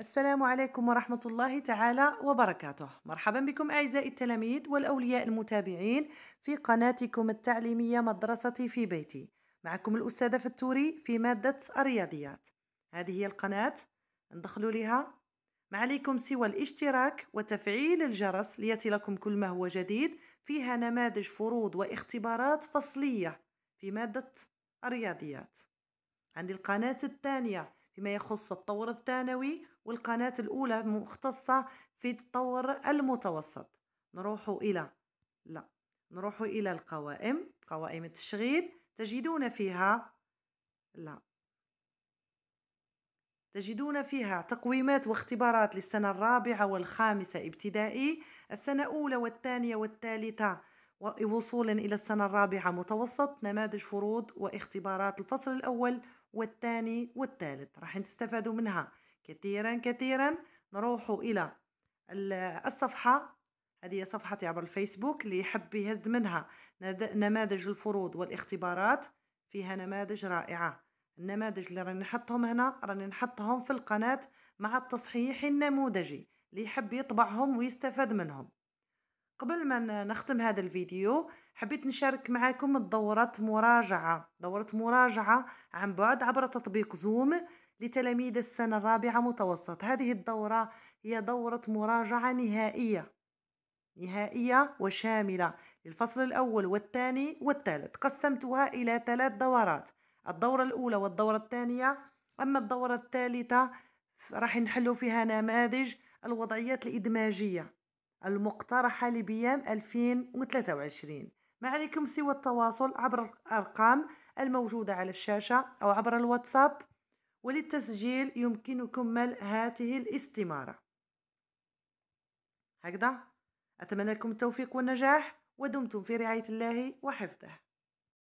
السلام عليكم ورحمة الله تعالى وبركاته مرحبا بكم أعزائي التلاميذ والأولياء المتابعين في قناتكم التعليمية مدرستي في بيتي معكم الأستاذة فتوري في مادة الرياضيات هذه هي القناة ندخلوا لها ما عليكم سوى الاشتراك وتفعيل الجرس ليصلكم كل ما هو جديد فيها نماذج فروض واختبارات فصلية في مادة الرياضيات عندي القناة الثانية فيما يخص الطور الثانوي والقناة الأولى مختصة في الطور المتوسط نروح إلى لا نروح إلى القوائم قوائم التشغيل تجدون فيها لا تجدون فيها تقويمات واختبارات للسنة الرابعة والخامسة ابتدائي السنة الأولى والثانية والثالثة وصولا إلى السنة الرابعة متوسط نماذج فروض واختبارات الفصل الأول والثاني والثالث راح تستفادوا منها كثيرا كثيرا نروحوا إلى الصفحة هذه صفحتي عبر الفيسبوك اللي يحب يهز منها نماذج الفروض والاختبارات فيها نماذج رائعة النماذج اللي راني نحطهم هنا راني نحطهم في القناة مع التصحيح النموذجي اللي يحب يطبعهم ويستفاد منهم قبل ما نختم هذا الفيديو حبيت نشارك معكم دورة مراجعة دورة مراجعة عن بعد عبر تطبيق زوم لتلاميذ السنة الرابعة متوسط هذه الدورة هي دورة مراجعة نهائية نهائية وشاملة للفصل الأول والثاني والثالث قسمتها إلى ثلاث دورات الدورة الأولى والدورة الثانية أما الدورة الثالثة راح نحلو فيها نماذج الوضعيات الإدماجية المقترحة لبيام 2023 ما عليكم سوى التواصل عبر الأرقام الموجودة على الشاشة أو عبر الواتساب وللتسجيل يمكنكم ملء هذه الاستمارة هكذا أتمنى لكم التوفيق والنجاح ودمتم في رعاية الله وحفظه